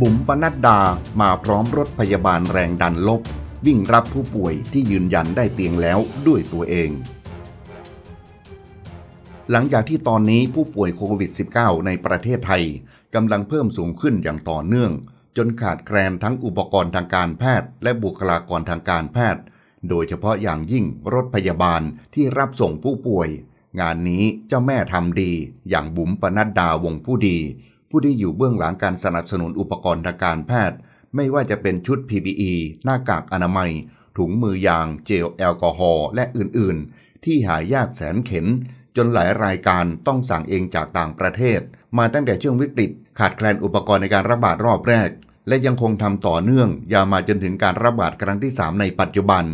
บุ๋มปนัดดามาพร้อมรถพยาบาลแรงดันลบ วิ่งรับผู้ป่วยที่ยืนยันได้เตียงแล้วด้วยตัวเอง หลังจากที่ตอนนี้ผู้ป่วยโควิด -19 ในประเทศไทยกำลังเพิ่มสูงขึ้นอย่างต่อเนื่อง จนขาดแคลนทั้งอุปกรณ์ทางการแพทย์ และบุคลากรทางการแพทย์ โดยเฉพาะอย่างยิ่งรถพยาบาลที่รับส่งผู้ป่วย งานนี้เจ้าแม่ทำดีอย่างบุ๋มปนัดดาวงผู้ดีผู้ที่อยู่เบื้องหลังการสนับสนุนอุปกรณ์ทางการแพทย์ ไม่ว่าจะเป็นชุด PPE หน้ากากอนามัย ถุงมือยาง เจลแอลกอฮอล์และอื่น ๆ ที่หายากแสนเข็นจนหลายรายการต้องสั่งเองจากต่างประเทศ มาตั้งแต่ช่วงวิกฤตขาดแคลนอุปกรณ์ในการระบาดรอบแรก และยังคงทำต่อเนื่องยาวมาจนถึงการระบาดครั้งที่ 3 ในปัจจุบัน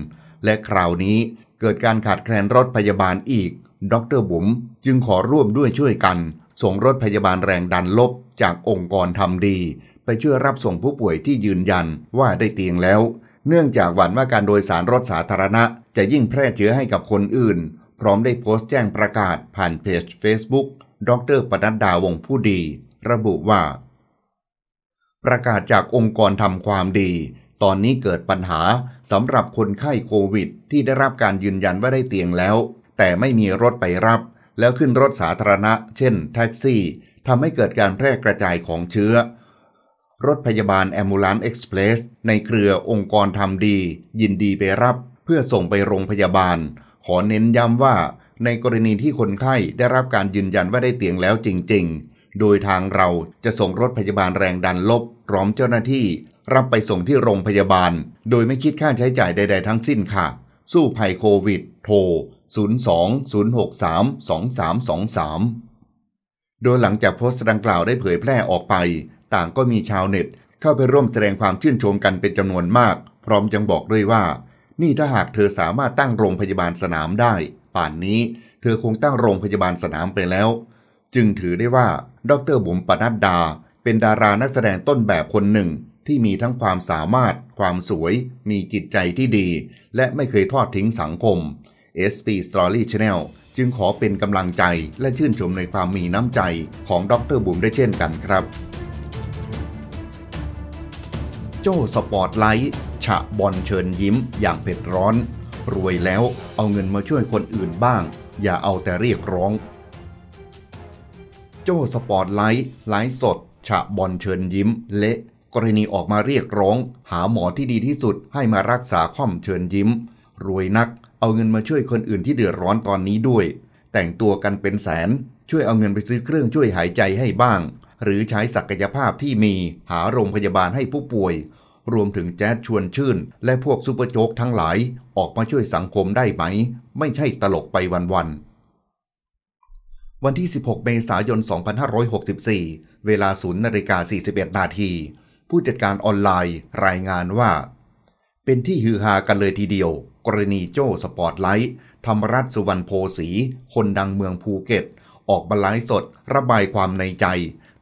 และคราวนี้เกิดการขาดแคลนรถพยาบาลอีก ดรบุ๋มจึงขอร่วมด้วยช่วยกันส่งรถพยาบาลแรงดันลบจากองค์กรทำดี ไปช่วยรับส่งผู้ป่วยที่ยืนยันว่าได้เตียงแล้ว เนื่องจากหวั่นว่าการโดยสารรถสาธารณะ จะยิ่งแพร่เชื้อให้กับคนอื่น พร้อมได้โพสต์แจ้งประกาศผ่านเพจ Facebook ดรปนัดดาวงผู้ดี ระบุว่า ประกาศจากองค์กรทำความดี ตอนนี้เกิดปัญหาสำหรับคนไข้โควิด ที่ได้รับการยืนยันว่าได้เตียงแล้ว แต่ไม่มีรถไปรับแล้วขึ้นรถสาธารณะ เช่นแท็กซี่ ทำให้เกิดการแพร่กระจายของเชื้อ รถพยาบาล แอมูลันเอ็กซ์เพรสในเครือองค์กรทำดี ยินดีไปรับ เพื่อส่งไปโรงพยาบาล ขอเน้นย้ำว่า ในกรณีที่คนไข้ได้รับการยืนยันว่าได้เตียงแล้วจริงๆ โดยทางเราจะส่งรถพยาบาลแรงดันลบ พร้อมเจ้าหน้าที่ รับไปส่งที่โรงพยาบาล โดยไม่คิดค่าใช้จ่ายใดๆ ทั้งสิ้นค่ะ สู้ภัยโควิดโทร02-063-2323 โดยหลังจากโพสต์ดังกล่าวได้เผยแพร่ออกไป ต่างก็มีชาวเน็ตเข้าไปร่วมแสดงความชื่นชมกันเป็นจำนวนมาก พร้อมยังบอกด้วยว่า นี่ถ้าหากเธอสามารถตั้งโรงพยาบาลสนามได้ ป่านนี้ เธอคงตั้งโรงพยาบาลสนามไปแล้ว จึงถือได้ว่า ดร บุ๋มปนัดดา เป็นดารานักแสดงต้นแบบคนหนึ่ง ที่มีทั้งความสามารถ ความสวย มีจิตใจที่ดี และไม่เคยทอดทิ้งสังคม SP Story Channel จึงขอเป็นกำลังใจและชื่นชมในความมีน้ำใจของดรบุ๋มได้เช่นกันครับโจ้สปอตไลท์ ฉะบอลเชิญยิ้มอย่างเผ็ดร้อน รวยแล้วเอาเงินมาช่วยคนอื่นบ้าง อย่าเอาแต่เรียกร้อง โจ้สปอตไลท์ ไลฟ์สด ฉะบอลเชิญยิ้มเละกรณีออกมาเรียกร้อง หาหมอที่ดีที่สุดให้มารักษาค่อมเชิญยิ้มรวยนักเอาเงินมาช่วยคนอื่นที่เดือดร้อนตอนนี้ด้วย แต่งตัวกันเป็นแสน ช่วยเอาเงินไปซื้อเครื่องช่วยหายใจให้บ้าง หรือใช้ศักยภาพที่มีหาโรงพยาบาลให้ผู้ป่วย รวมถึงแจ๊ดชวนชื่น และพวกซูเปอร์โจ๊กทั้งหลาย ออกมาช่วยสังคมได้ไหม ไม่ใช่ตลกไปวันวัน วันที่ 16 เมษายน 2564 เวลา0นาฬิกา41นาทีผู้จัดการออนไลน์รายงานว่า เป็นที่ฮือฮากันเลยทีเดียวกรณีโจ้สปอร์ตไลท์ธรรมรัตสุวรรณโพสีคนดังเมืองภูเก็ต ออกบรรลัยสด ระบายความในใจ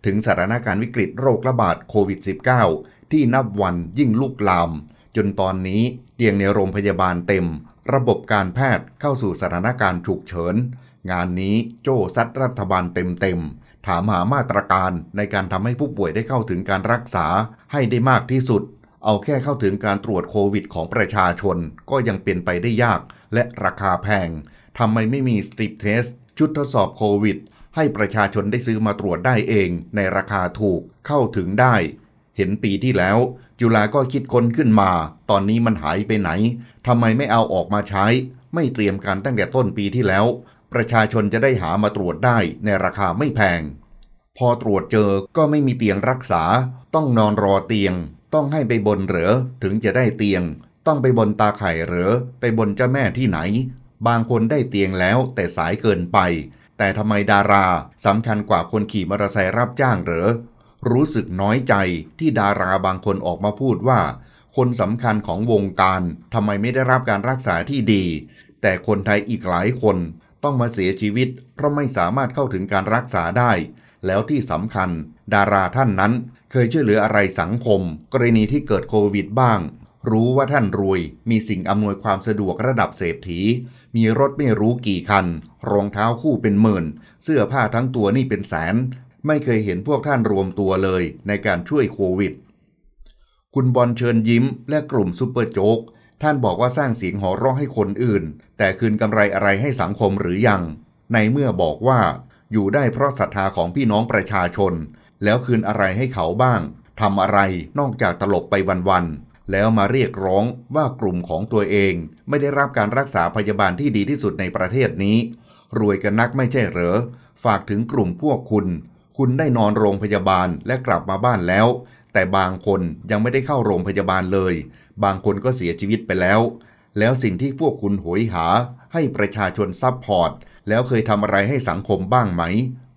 ถึงสถานการณ์วิกฤตโรคระบาดโควิด -19 ที่นับวันยิ่งลุกลาม จนตอนนี้เตียงในโรงพยาบาลเต็ม ระบบการแพทย์เข้าสู่สถานการณ์ฉุกเฉิน งานนี้โจ้ซัดรัฐบาลเต็มๆถามหามาตรการในการทำให้ผู้ป่วยได้เข้าถึงการรักษาให้ได้มากที่สุดเอาแค่เข้าถึงการตรวจโควิดของประชาชน ก็ยังเป็นไปได้ยากและราคาแพง ทำไมไม่มีสติปเทสชุดทดสอบโควิด ให้ประชาชนได้ซื้อมาตรวจได้เองในราคาถูกเข้าถึงได้ เห็นปีที่แล้ว จุฬาก็คิดค้นขึ้นมา ตอนนี้มันหายไปไหน ทำไมไม่เอาออกมาใช้ ไม่เตรียมการตั้งแต่ต้นปีที่แล้ว ประชาชนจะได้หามาตรวจได้ในราคาไม่แพง พอตรวจเจอก็ไม่มีเตียงรักษา ต้องนอนรอเตียงต้องให้ไปบนเหรอถึงจะได้เตียง ต้องไปบนตาไข่เหรอไปบนเจ้าแม่ที่ไหน บางคนได้เตียงแล้วแต่สายเกินไป แต่ทำไมดาราสำคัญกว่าคนขี่มอเตอร์ไซค์รับจ้างเหรอรู้สึกน้อยใจที่ดาราบางคนออกมาพูดว่า คนสำคัญของวงการทำไมไม่ได้รับการรักษาที่ดี แต่คนไทยอีกหลายคน ต้องมาเสียชีวิต เพราะไม่สามารถเข้าถึงการรักษาได้ แล้วที่สำคัญ ดาราท่านนั้นเคยช่วยเหลืออะไรสังคม กรณีที่เกิดโควิดบ้าง รู้ว่าท่านรวยมีสิ่งอำนวยความสะดวกระดับเศรษฐี มีรถไม่รู้กี่คัน รองเท้าคู่เป็นหมื่น เสื้อผ้าทั้งตัวนี่เป็นแสน ไม่เคยเห็นพวกท่านรวมตัวเลยในการช่วยโควิด คุณบอลเชิญยิ้มและกลุ่มซูเปอร์โจ๊กท่านบอกว่าสร้างเสียงหอร้องให้คนอื่น แต่คืนกำไรอะไรให้สังคมหรือยัง ในเมื่อบอกว่า อยู่ได้เพราะศรัทธาของพี่น้องประชาชนแล้วคืนอะไรให้เขาบ้าง ทำอะไรนอกจากตลบไปวัน ๆ แล้วมาเรียกร้องว่ากลุ่มของตัวเองไม่ได้รับการรักษาพยาบาลที่ดีที่สุดในประเทศนี้ รวยกันนักไม่ใช่เหรอ ฝากถึงกลุ่มพวกคุณ คุณได้นอนโรงพยาบาลและกลับมาบ้านแล้ว แต่บางคนยังไม่ได้เข้าโรงพยาบาลเลย บางคนก็เสียชีวิตไปแล้ว แล้วสิ่งที่พวกคุณโหยหา ให้ประชาชนซับพอร์ตแล้วเคยทำอะไรให้สังคมบ้างไหม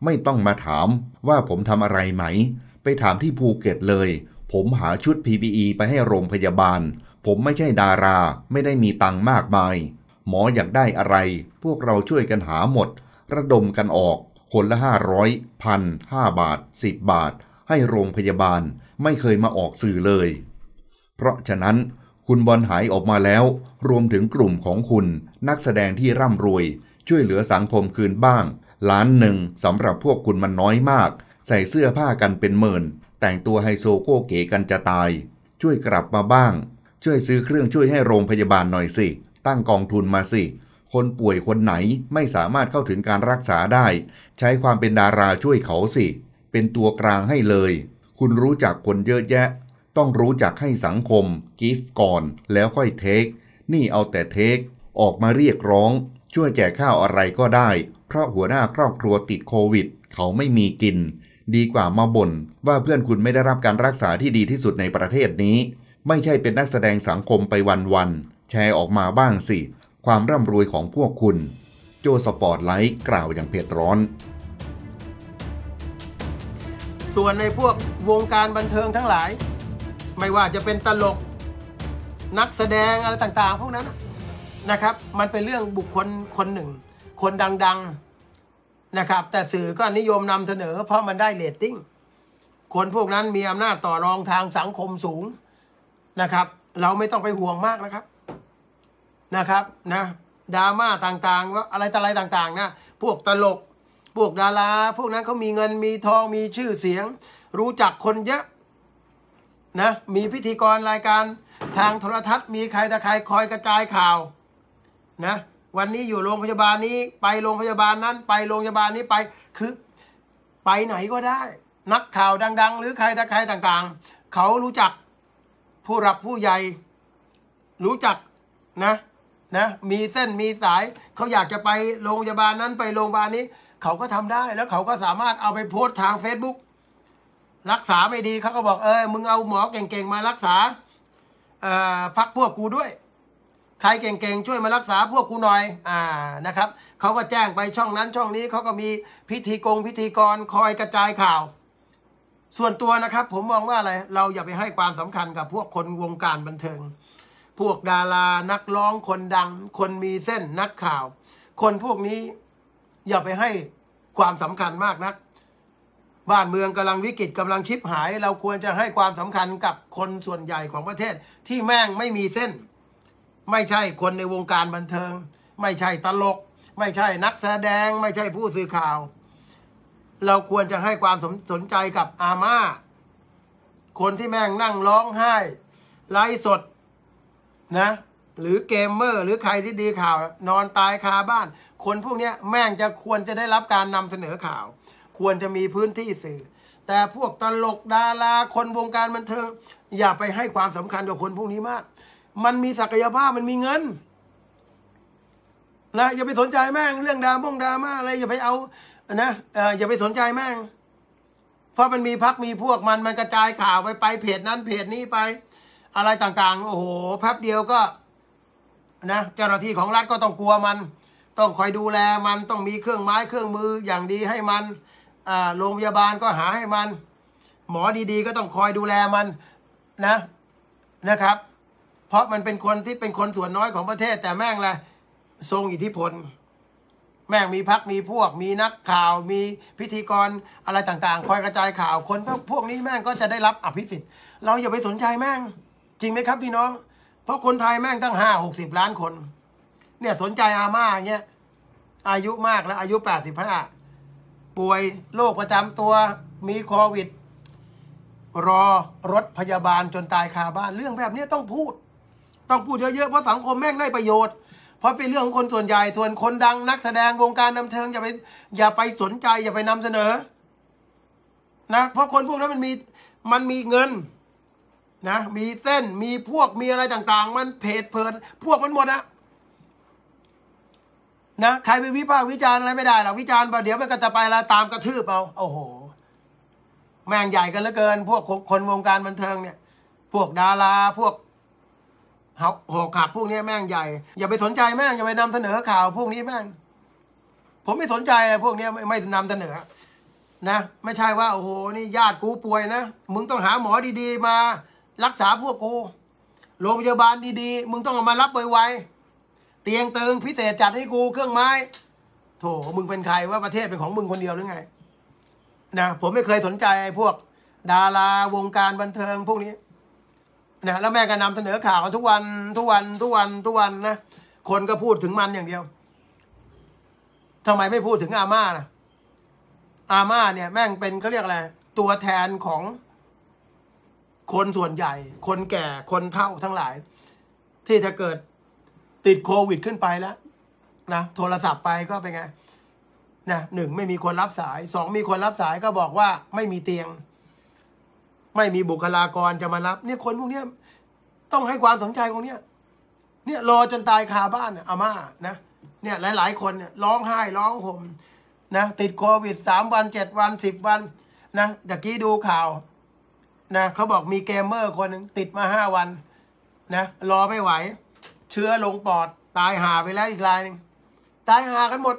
ไม่ต้องมาถามว่าผมทำอะไรไหม ไปถามที่ภูเก็ตเลย ผมหาชุด PPE ไปให้โรงพยาบาล ผมไม่ใช่ดารา ไม่ได้มีตังมากมาย หมออยากได้อะไร พวกเราช่วยกันหาหมด ระดมกันออก คนละห้าร้อยพันห้าบาทสิบบาท ให้โรงพยาบาล ไม่เคยมาออกสื่อเลย เพราะฉะนั้นคุณบอลหายออกมาแล้ว รวมถึงกลุ่มของคุณ นักแสดงที่ร่ำรวย ช่วยเหลือสังคมคืนบ้างล้านหนึ่งสำหรับพวกคุณมันน้อยมาก ใส่เสื้อผ้ากันเป็นหมื่นแต่งตัวไฮโซโก้เก๋กันจะตาย ช่วยกลับมาบ้าง ช่วยซื้อเครื่องช่วยให้โรงพยาบาลหน่อยสิ ตั้งกองทุนมาสิ คนป่วยคนไหนไม่สามารถเข้าถึงการรักษาได้ ใช้ความเป็นดาราช่วยเขาสิ เป็นตัวกลางให้เลย คุณรู้จักคนเยอะแยะ ต้องรู้จักให้สังคมกิฟต์ก่อนแล้วค่อยเทคนี่เอาแต่เทค ออกมาเรียกร้องช่วยแจกข้าวอะไรก็ได้ เพราะหัวหน้าครอบครัวติดโควิด เขาไม่มีกิน ดีกว่ามาบ่นว่าเพื่อนคุณไม่ได้รับการรักษาที่ดีที่สุดในประเทศนี้ ไม่ใช่เป็นนักแสดงสังคมไปวัน ๆ แชร์ออกมาบ้างสิ ความร่ำรวยของพวกคุณโจสปอร์ตไลท์กล่าวอย่างเผ็ดร้อน ส่วนในพวกวงการบันเทิงทั้งหลาย ไม่ว่าจะเป็นตลก นักแสดงอะไรต่าง ๆพวกนั้นนะครับมันเป็นเรื่องบุคคลคนหนึ่ง คนดัง ๆนะครับ แต่สื่อก็นิยมนำเสนอ เพราะมันได้เรตติ้ง คนพวกนั้นมีอำนาจต่อรองทางสังคมสูงนะครับ เราไม่ต้องไปห่วงมากนะครับนะครับนะดราม่าต่างๆว่าอะไรต่อะไรต่างๆนะพวกตลกพวกดารา พวกนั้นเขามีเงินมีทองมีชื่อเสียง รู้จักคนเยอะนะมีพิธีกรรายการ ทางโทรทัศน์มีใครแต่ใครคอยกระจายข่าวนะวันนี้อยู่โรงพยาบาลนี้ไปโรงพยาบาลนั้น ไปโรงพยาบาลนี้ไป คือ ไปไหนก็ได้ นักข่าวดัง ๆ หรือใครแต่ใครต่างๆ เขารู้จักผู้รับผู้ใหญ่รู้จักนะนะ มีเส้นมีสาย เขาอยากจะไปโรงพยาบาลนั้น ไปโรงพยาบาลนี้ เขาก็ทำได้ แล้วเขาก็สามารถเอาไปโพสต์ทาง Facebook รักษาไม่ดีเขาก็บอกเออมึงเอาหมอเก่งๆมารักษาฟักพวกกูด้วยใครเก่งๆช่วยมารักษาพวกกูหน่อย อ่านะครับ เขาก็แจ้งไปช่องนั้น ช่องนี้เขาก็มีพิธีกงพิธีกรคอยกระจายข่าว ส่วนตัวนะครับ ผมมองว่าอะไร เราอย่าไปให้ความสำคัญกับพวกคนวงการบันเทิงพวกดารานักร้องคนดัง คนมีเส้นนักข่าว คนพวกนี้อย่าไปให้ความสำคัญมากนักบ้านเมืองกำลังวิกฤตกำลังชิบหาย เราควรจะให้ความสำคัญกับคนส่วนใหญ่ของประเทศที่แม่งไม่มีเส้นไม่ใช่คนในวงการบันเทิง ไม่ใช่ตลก ไม่ใช่นักแสดง ไม่ใช่ผู้สื่อข่าว เราควรจะให้ความสนสนใจกับอาม่า คนที่แม่งนั่งร้องไห้ไลฟ์สดนะ หรือเกมเมอร์หรือใครที่ดีข่าว นอนตายคาบ้าน คนพวกนี้แม่งจะควรจะได้รับการนำเสนอข่าว ควรจะมีพื้นที่สื่อ แต่พวกตลกดารา คนวงการบันเทิงอย่าไปให้ความสำคัญกับคนพวกนี้มากมันมีศักยภาพมันมีเงิน นะอย่าไปสนใจแม่งเรื่องดราม่งดราม่าอะไรอย่าไปเอานะอย่าไปสนใจแม่ง เพราะมันมีพักมีพวกมัน มันกระจายข่าวไปไปเพจนั้นเพจนี้ไป อะไรต่างๆโอ้โหแป๊บเดียวก็ นะเจ้าหน้าที่ของรัฐก็ต้องกลัวมัน ต้องคอยดูแล มันต้องมีเครื่องไม้เครื่องมืออย่างดีให้มันโรงพยาบาลก็หาให้มัน หมอดีๆ ก็ต้องคอยดูแลมัน นะนะครับเพราะมันเป็นคนที่เป็นคนส่วนน้อยของประเทศแต่แม่งละทรงอิทธิพล แม่งมีพักมีพวกมีนักข่าวมีพิธีกรอะไรต่างๆ คอยกระจายข่าวคนพวกนี้แม่งก็จะได้รับอภิสิทธิ์ เราอย่าไปสนใจแม่ง จริงไหมครับพี่น้อง เพราะคนไทยแม่งตั้งห้าหกสิบล้านคน เนี่ยสนใจอาม่าเงี้ยอายุมากแล้ว อายุแปดสิบห้าป่วยโรคประจำตัวมีโควิด รอรถพยาบาลจนตายคาบ้านเรื่องแบบนี้ต้องพูดต้องพูดเยอะๆ เพราะสังคมแม่งได้ประโยชน์ เพราะเป็นเรื่องของคนส่วนใหญ่ ส่วนคนดังนักแสดง วงการนำเทิงอย่าไปอย่าไปสนใจ อย่าไปนำเสนอ นะ เพราะคนพวกนั้นมันมีมันมีเงิน นะ มีเส้นมีพวกมีอะไรต่าง ๆ มันเพจเพลินพวกมันหมดนะนะ ใครไปวิพากษ์วิจารณ์อะไรไม่ได้หรอกวิจารณ์ปเดี๋ยวมันก็จะไปละตามกระทืบเอาโอ้โหแม่งใหญ่กันเหลือเกิน พวกคนวงการบันเทิงเนี่ย พวกดาราพวกหอกหักพวกนี้แม่งใหญ่อย่าไปสนใจแม่งอย่าไปนำเสนอข่าวพวกนี้แม่งผมไม่สนใจเลยพวกนี้ไม่ไม่นำเสนอนะไม่ใช่ว่า โอ้โหนี่ญาติกูป่วยนะมึงต้องหาหมอดีๆมา รักษาพวกกูโรงพยาบาลดี ๆ มึงต้องเอามารับไวๆเตียงเติงพิเศษจัดให้กูเครื่องไม้โถมึงเป็นใครว่าประเทศเป็นของมึงคนเดียวหรือไงนะผมไม่เคยสนใจพวก ดาราวงการบันเทิงพวกนี้นะแล้วแม่ก็นำเสนอข่าวทุกวัน ทุกวัน ทุกวัน ทุกวันนะคนก็พูดถึงมันอย่างเดียว ทำไมไม่พูดถึงอาม่านะอาม่า เนี่ย แม่งเป็นเขาเรียกอะไรตัวแทนของคนส่วนใหญ่ คนแก่คนเฒ่าทั้งหลาย ที่ถ้าเกิดติดโควิดขึ้นไปแล้วนะโทรศัพท์ไปก็เป็นไงนะหนึ่งไม่มีคนรับสาย สองมีคนรับสายก็บอกว่าไม่มีเตียงไม่มีบุคลากรจะมารับ เนี่ยคนพวกเนี้ยต้องให้ความสนใจของเนี้ยเนี่ยรอจนตายคาบ้านอาม่านะ เนี่ย หลาย ๆ คน เนี่ยร้องไห้ร้องห่มนะ ติดโควิดสามวันเจ็ดวันสิบวัน นะตะกี้ดูข่าว นะ เขาบอกมีเกมเมอร์คนหนึ่งติดมาห้าวัน นะ รอไม่ไหว เชื้อลงปอดตายหาไปแล้วอีกรายหนึ่งตายหากันหมด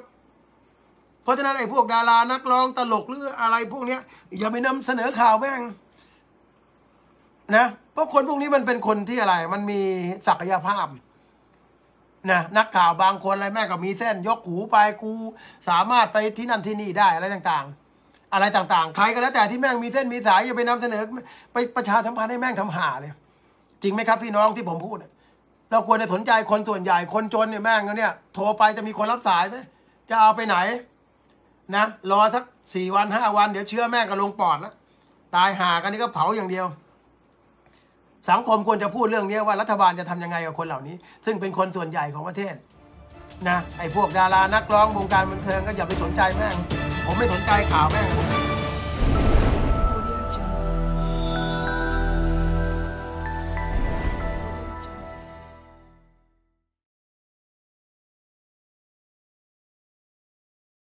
เพราะฉะนั้นไอ้พวกดารานักร้องตลกหรืออะไรพวกเนี้ยอย่าไปนำเสนอข่าวแม่งนะเพราะคนพวกนี้มันเป็นคนที่อะไรมันมีศักยภาพ นะ นักข่าวบางคนอะไรแม่ก็มีเส้น ยกหูไปกู สามารถไปที่นั่นที่นี่ได้อะไรต่าง ๆ อะไรต่างๆ ใครก็แล้ว แต่ที่แม่งมีเส้นมีสายอย่าไปนำเสนอไปประชาสัมพันธ์ให้แม่งทำหาเลยจริงไหมครับพี่น้องที่ผมพูดเราควรจะสนใจคนส่วนใหญ่คนจนเนี่ยแม่งเนี่ย โทรไปจะมีคนรับสายไหมจะเอาไปไหน นะรอสักสี่วันห้าวัน เดี๋ยวเชื้อแม่งก็ลงปอดแล้วตายหากันนี่ก็เผาอย่างเดียวสังคมควรจะพูดเรื่องนี้ว่ารัฐบาลจะทำยังไงกับคนเหล่านี้ ซึ่งเป็นคนส่วนใหญ่ของประเทศ นะไอ้พวกดารานักร้องวงการบันเทิงก็อย่าไปสนใจแม่ง ผมไม่สนใจข่าวแม่ง